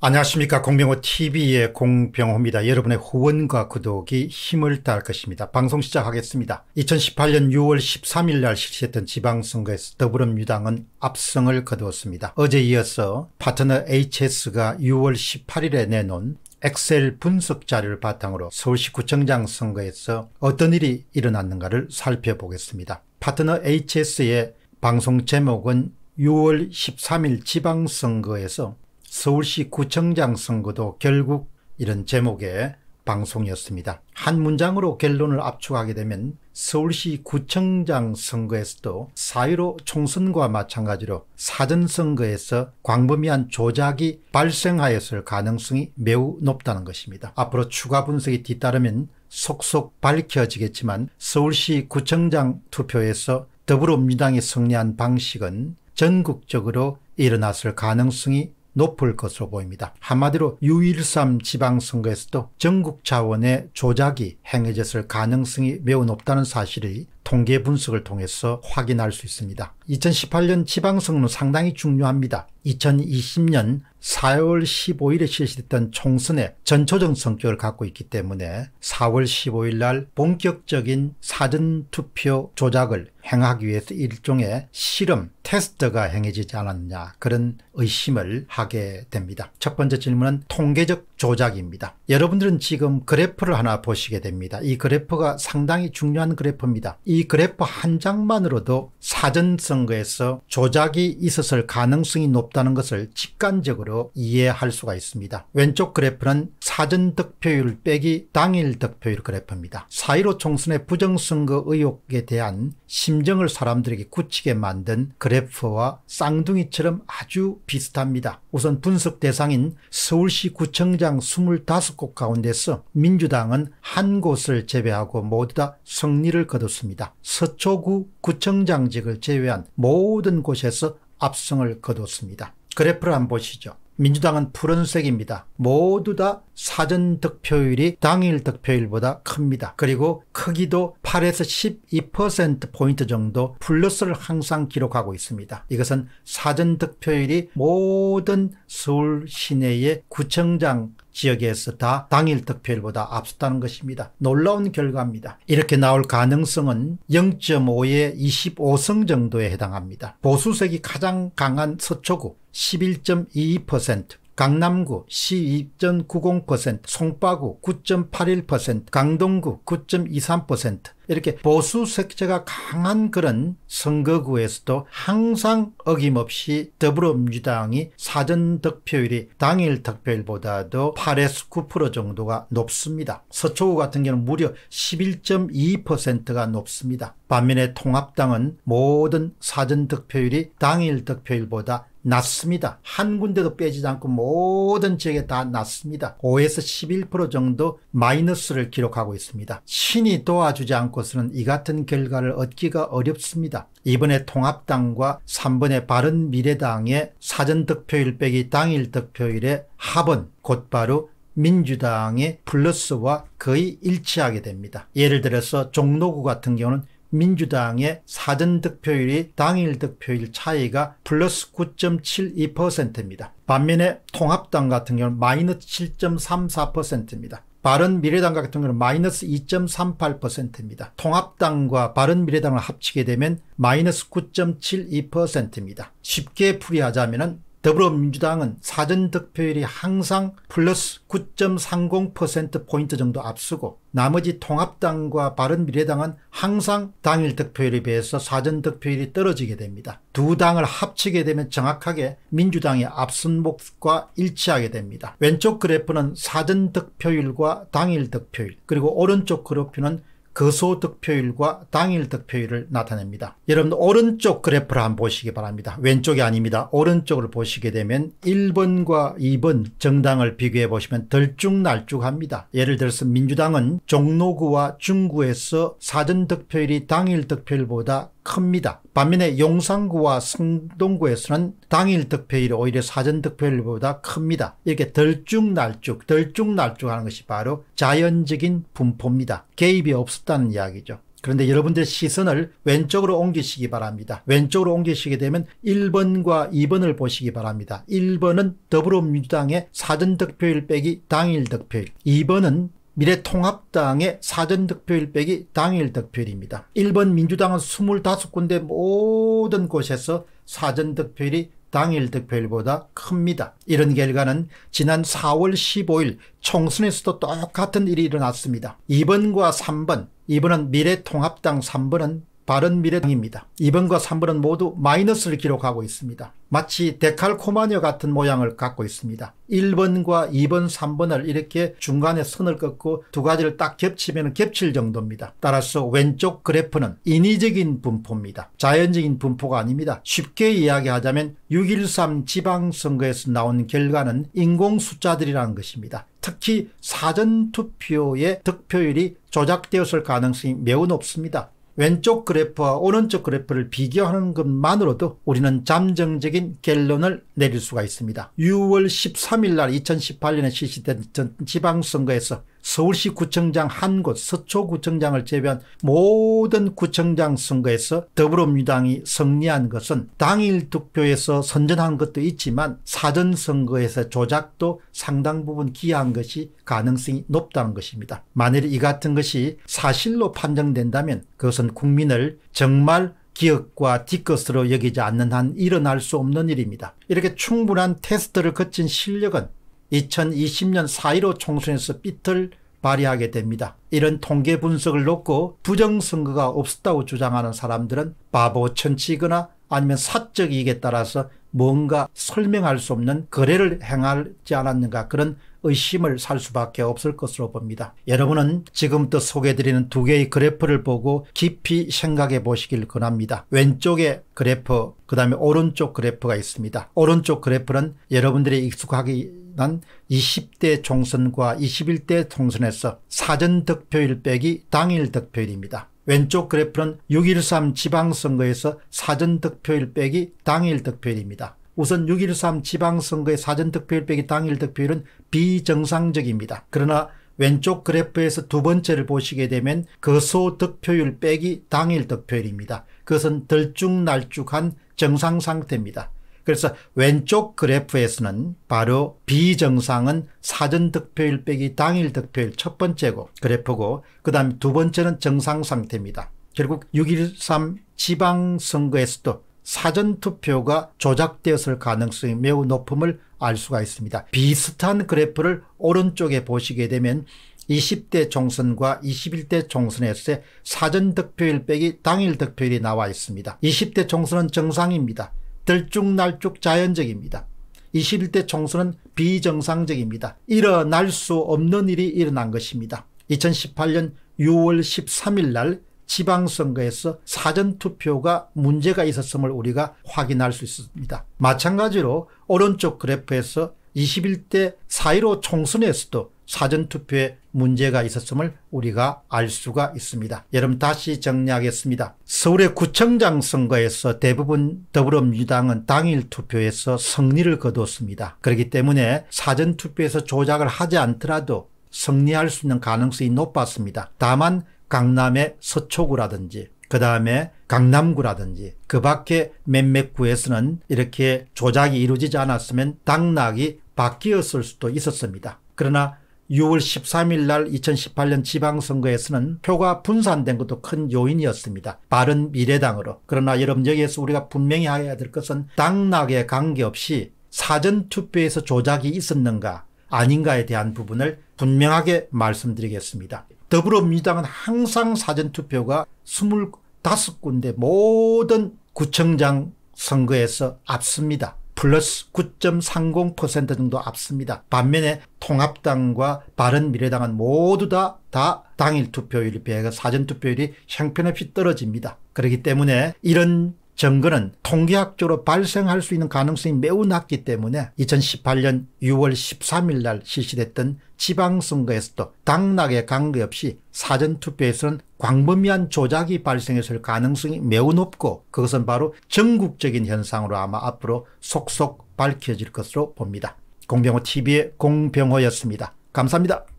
안녕하십니까 공병호TV의 공병호입니다. 여러분의 후원과 구독이 힘을 다할 것입니다. 방송 시작하겠습니다. 2018년 6월 13일 날 실시했던 지방선거에서 더불어민주당은 압승을 거두었습니다. 어제 이어서 파트너 HS가 6월 18일에 내놓은 엑셀 분석 자료를 바탕으로 서울시 구청장 선거에서 어떤 일이 일어났는가를 살펴보겠습니다. 파트너 HS의 방송 제목은 6월 13일 지방선거에서 서울시 구청장 선거도 결국 이런 제목의 방송이었습니다. 한 문장으로 결론을 압축하게 되면 서울시 구청장 선거에서도 사1로 총선과 마찬가지로 사전선거에서 광범위한 조작이 발생하였을 가능성이 매우 높다는 것입니다. 앞으로 추가 분석이 뒤따르면 속속 밝혀지겠지만 서울시 구청장 투표에서 더불어민주당이 승리한 방식은 전국적으로 일어났을 가능성이 높을 것으로 보입니다. 한마디로 6.13 지방선거에서도 전국 차원의 조작이 행해졌을 가능성이 매우 높다는 사실이 통계 분석을 통해서 확인할 수 있습니다. 2018년 지방선거는 상당히 중요합니다. 2020년 4월 15일에 실시됐던 총선의 전초적 성격을 갖고 있기 때문에 4월 15일 날 본격적인 사전투표 조작을 행하기 위해서 일종의 실험, 테스트가 행해지지 않았냐 그런 의심을 하게 됩니다. 첫 번째 질문은 통계적 조작입니다. 여러분들은 지금 그래프를 하나 보시게 됩니다. 이 그래프가 상당히 중요한 그래프입니다. 이 그래프 한 장만으로도 사전 선거에서 조작이 있었을 가능성이 높다는 것을 직관적으로 이해할 수가 있습니다. 왼쪽 그래프는 사전 득표율 빼기 당일 득표율 그래프입니다. 4.15 총선의 부정선거 의혹에 대한 심정을 사람들에게 굳히게 만든 그래프와 쌍둥이처럼 아주 비슷합니다. 우선 분석 대상인 서울시 구청장 민주 25곳 가운데서 민주당은 한 곳을 제외하고 모두 다 승리를 거뒀습니다. 서초구 구청장직을 제외한 모든 곳에서 압승을 거뒀습니다. 그래프를 한번 보시죠. 민주당은 푸른색입니다. 모두 다 사전 득표율이 당일 득표율보다 큽니다. 그리고 크기도 8에서 12%포인트 정도 플러스를 항상 기록하고 있습니다. 이것은 사전 득표율이 모든 서울 시내의 구청장 지역에서 다 당일 득표율보다 앞섰다는 것입니다. 놀라운 결과입니다. 이렇게 나올 가능성은 0.5에 2 5승 정도에 해당합니다. 보수색이 가장 강한 서초구 11.22%, 강남구 12.90%, 송파구 9.81%, 강동구 9.23% 이렇게 보수 색채가 강한 그런 선거구에서도 항상 어김없이 더불어민주당이 사전 득표율이 당일 득표율보다도 8에서 9% 정도가 높습니다. 서초구 같은 경우는 무려 11.2%가 높습니다. 반면에 통합당은 모든 사전 득표율이 당일 득표율보다 났습니다한 군데도 빼지 않고 모든 지역에 다 낮습니다. 5에서 11% 정도 마이너스를 기록하고 있습니다. 신이 도와주지 않고서는 이 같은 결과를 얻기가 어렵습니다. 이번에 통합당과 3번의 바른미래당의 사전 득표율 빼기 당일 득표율의 합은 곧바로 민주당의 플러스와 거의 일치하게 됩니다. 예를 들어서 종로구 같은 경우는 민주당의 사전 득표율이 당일 득표율 차이가 플러스 9.72%입니다. 반면에 통합당 같은 경우는 마이너스 7.34%입니다. 바른미래당 같은 경우는 마이너스 2.38%입니다. 통합당과 바른미래당을 합치게 되면 마이너스 9.72%입니다. 쉽게 풀이하자면 더불어민주당은 사전 득표율이 항상 플러스 9.30%포인트 정도 앞서고 나머지 통합당과 바른미래당은 항상 당일 득표율에 비해서 사전 득표율이 떨어지게 됩니다. 두 당을 합치게 되면 정확하게 민주당의 앞선 몫과 일치하게 됩니다. 왼쪽 그래프는 사전 득표율과 당일 득표율 그리고 오른쪽 그래프는 거소 득표율과 당일 득표율을 나타냅니다. 여러분 오른쪽 그래프를 한번 보시기 바랍니다. 왼쪽이 아닙니다. 오른쪽을 보시게 되면 1번과 2번 정당을 비교해 보시면 들쭉날쭉합니다 예를 들어서 민주당은 종로구와 중구에서 사전 득표율이 당일 득표율보다 큽니다. 반면에 용산구와 성동구에서는 당일 득표율이 오히려 사전 득표율보다 큽니다. 이렇게 덜쭉날쭉 덜쭉날쭉하는 것이 바로 자연적인 분포입니다. 개입이 없었다는 이야기죠. 그런데 여러분들의 시선을 왼쪽으로 옮기시기 바랍니다. 왼쪽으로 옮기시게 되면 1번과 2번을 보시기 바랍니다. 1번은 더불어민주당의 사전 득표율 빼기 당일 득표율, 2번은 미래통합당의 사전 득표율 빼기 당일 득표일입니다. 일본 민주당은 25군데 모든 곳에서 사전 득표일이 당일 득표율보다 큽니다. 이런 결과는 지난 4월 15일 총선에서도 똑같은 일이 일어났습니다. 2번과 3번, 2번은 미래통합당 3번은 바른미래당입니다. 2번과 3번은 모두 마이너스를 기록하고 있습니다. 마치 데칼코마녀 같은 모양을 갖고 있습니다. 1번과 2번, 3번을 이렇게 중간에 선을 긋고 두 가지를 딱 겹치면 겹칠 정도입니다. 따라서 왼쪽 그래프는 인위적인 분포입니다. 자연적인 분포가 아닙니다. 쉽게 이야기하자면 6.13 지방선거에서 나온 결과는 인공 숫자들이라는 것입니다. 특히 사전투표의 득표율이 조작되었을 가능성이 매우 높습니다. 왼쪽 그래프와 오른쪽 그래프를 비교하는 것만으로도 우리는 잠정적인 결론을 내릴 수가 있습니다. 6월 13일 날 2018년에 실시된 지방선거에서 서울시 구청장 한 곳, 서초구청장을 제외한 모든 구청장 선거에서 더불어민주당이 승리한 것은 당일 투표에서 선전한 것도 있지만 사전선거에서 조작도 상당 부분 기여한 것이 가능성이 높다는 것입니다. 만일 이 같은 것이 사실로 판정된다면 그것은 국민을 정말 기억과 뒤끝으로 여기지 않는 한 일어날 수 없는 일입니다. 이렇게 충분한 테스트를 거친 실력은 2020년 4.15 총선에서 삐을 발휘하게 됩니다. 이런 통계 분석을 놓고 부정선거가 없었다고 주장하는 사람들은 바보 천치거나 아니면 사적 이익에 따라서 뭔가 설명할 수 없는 거래를 행하지 않았는가 그런 의심을 살 수밖에 없을 것으로 봅니다. 여러분은 지금부터 소개드리는 해두 개의 그래프를 보고 깊이 생각해 보시길 권합니다. 왼쪽에 그래프, 그 다음에 오른쪽 그래프가 있습니다. 오른쪽 그래프는 여러분들이 익숙하게 난 20대 총선과 21대 총선에서 사전 득표일 빼기 당일 득표일입니다. 왼쪽 그래프는 6.13 지방선거에서 사전득표율 빼기 당일득표율입니다. 우선 6.13 지방선거의 사전득표율 빼기 당일득표율은 비정상적입니다. 그러나 왼쪽 그래프에서 두 번째를 보시게 되면 거소득표율 빼기 당일득표율입니다. 그것은 들쭉날쭉한 정상상태입니다. 그래서 왼쪽 그래프에서는 바로 비정상은 사전 득표율 빼기 당일 득표율 첫 번째고 그래프고 그 다음에 두 번째는 정상 상태입니다. 결국 6.13 지방선거에서도 사전투표가 조작되었을 가능성이 매우 높음을 알 수가 있습니다. 비슷한 그래프를 오른쪽에 보시게 되면 20대 총선과 21대 총선에서의 사전 득표율 빼기 당일 득표율이 나와 있습니다. 20대 총선은 정상입니다. 들쭉날쭉 자연적입니다. 21대 총선은 비정상적입니다. 일어날 수 없는 일이 일어난 것입니다. 2018년 6월 13일 날 지방선거에서 사전투표가 문제가 있었음을 우리가 확인할 수 있습니다. 마찬가지로 오른쪽 그래프에서 21대 4.15 총선에서도 사전투표에 문제가 있었음을 우리가 알 수가 있습니다. 여러분 다시 정리하겠습니다. 서울의 구청장 선거에서 대부분 더불어민주당은 당일 투표에서 승리를 거뒀습니다. 그렇기 때문에 사전투표에서 조작을 하지 않더라도 승리할 수 있는 가능성이 높았습니다. 다만 강남의 서초구라든지 그 다음에 강남구라든지 그 밖에 몇몇 구에서는 이렇게 조작이 이루어지지 않았으면 당락이 바뀌었을 수도 있었습니다. 그러나 6월 13일 날 2018년 지방선거에서는 표가 분산된 것도 큰 요인이었습니다. 바른 미래당으로. 그러나 여러분 여기에서 우리가 분명히 해야 될 것은 당락에 관계없이 사전투표에서 조작이 있었는가 아닌가에 대한 부분을 분명하게 말씀드리겠습니다. 더불어민주당은 항상 사전투표가 25군데 모든 구청장 선거에서 앞섭니다. 플러스 9.30% 정도 앞섭니다. 반면에 통합당과 바른미래당은 모두 다, 다 당일 투표율에 비해 사전 투표율이 형편없이 떨어집니다. 그렇기 때문에 이런 정거는 통계학적으로 발생할 수 있는 가능성이 매우 낮기 때문에 2018년 6월 13일 날 실시됐던 지방선거에서도 당락에 관계없이 사전투표에서는 광범위한 조작이 발생했을 가능성이 매우 높고 그것은 바로 전국적인 현상으로 아마 앞으로 속속 밝혀질 것으로 봅니다. 공병호 TV의 공병호였습니다. 감사합니다.